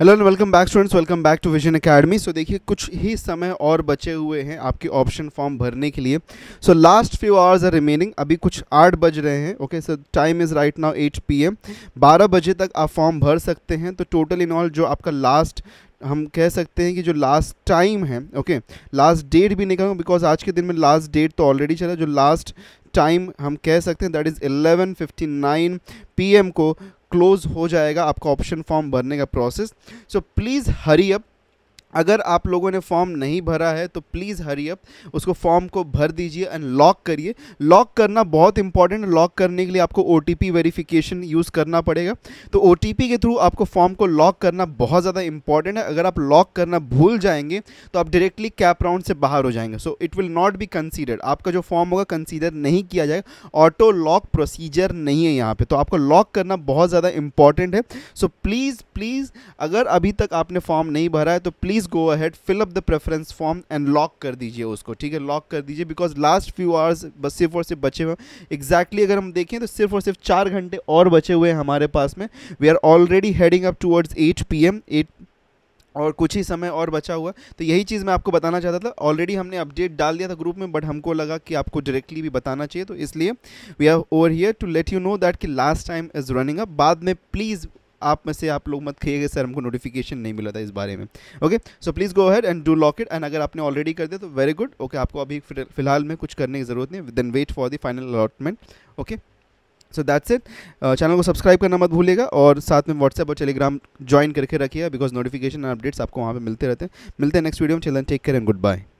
hello and welcome back students welcome back to Vision Academy so देखिए कुछ ही समय और बचे हुए हैं आपके ऑप्शन फॉर्म भरने के लिए so last few hours are remaining अभी कुछ आठ बज रहे हैं okay sir time is right now eight PM बारह बजे तक आप फॉर्म भर सकते हैं तो टोटल इन ऑल जो आपका लास्ट हम कह सकते हैं कि जो लास्ट टाइम है ओके लास्ट डेट भी नहीं कहूँगा बिकॉज आज के दिन में लास्ट डेट तो ऑलरेडी चला जो लास्ट टाइम हम कह सकते हैं दैट इज़ 11:59 पीएम को क्लोज हो जाएगा आपका ऑप्शन फॉर्म भरने का process so please hurry up अगर आप लोगों ने फॉर्म नहीं भरा है तो प्लीज़ हरी अप उसको फॉर्म को भर दीजिए एंड लॉक करिए लॉक करना बहुत इंपॉर्टेंट लॉक करने के लिए आपको ओ टी वेरिफिकेशन यूज़ करना पड़ेगा तो ओ के थ्रू आपको फॉर्म को लॉक करना बहुत ज़्यादा इंपॉर्टेंट है अगर आप लॉक करना भूल जाएंगे तो आप डायरेक्टली कैप राउंड से बाहर हो जाएंगे so it will not be considered आपका जो फॉर्म होगा कंसीडर नहीं किया जाएगा ऑटो लॉक प्रोसीजर नहीं है यहाँ पे तो आपको लॉक करना बहुत ज़्यादा इंपॉर्टेंट है सो प्लीज़ प्लीज़ अगर अभी तक आपने फॉर्म नहीं भरा है तो please please go ahead fill up the preference form and lock कर दीजिए उसको ठीक है लॉक कर दीजिए बिकॉज लास्ट फ्यू आवर्स बस सिर्फ और सिर्फ बचे हुए एग्जैक्टली अगर हम देखें तो सिर्फ और सिर्फ चार घंटे और बचे हुए हैं हमारे पास में we are already heading up towards eight P M eight और कुछ ही समय और बचा हुआ तो यही चीज़ मैं आपको बताना चाहता था ऑलरेडी हमने अपडेट डाल दिया था ग्रुप में बट हमको लगा कि आपको डायरेक्टली भी बताना चाहिए तो इसलिए we are over here to let you know that कि last time is running up बाद में प्लीज़ आप में से आप लोग मत कहिएगा सर हमको नोटिफिकेशन नहीं मिला था इस बारे में okay so please go ahead and do lock it and अगर आपने ऑलरेडी कर दिया तो वेरी गुड ओके आपको अभी फिलहाल में कुछ करने की ज़रूरत नहीं then wait for the final allotment okay so that's it channel को सब्सक्राइब करना मत भूलिएगा और साथ में व्हाट्सएप और टेलीग्राम ज्वाइन करके रखिएगा बिकॉज नोटिफिकेशन एंड अपडेट्स आपको वहाँ पे मिलते रहते हैं मिलते हैं नेक्स्ट वीडियो में चलन take care and good bye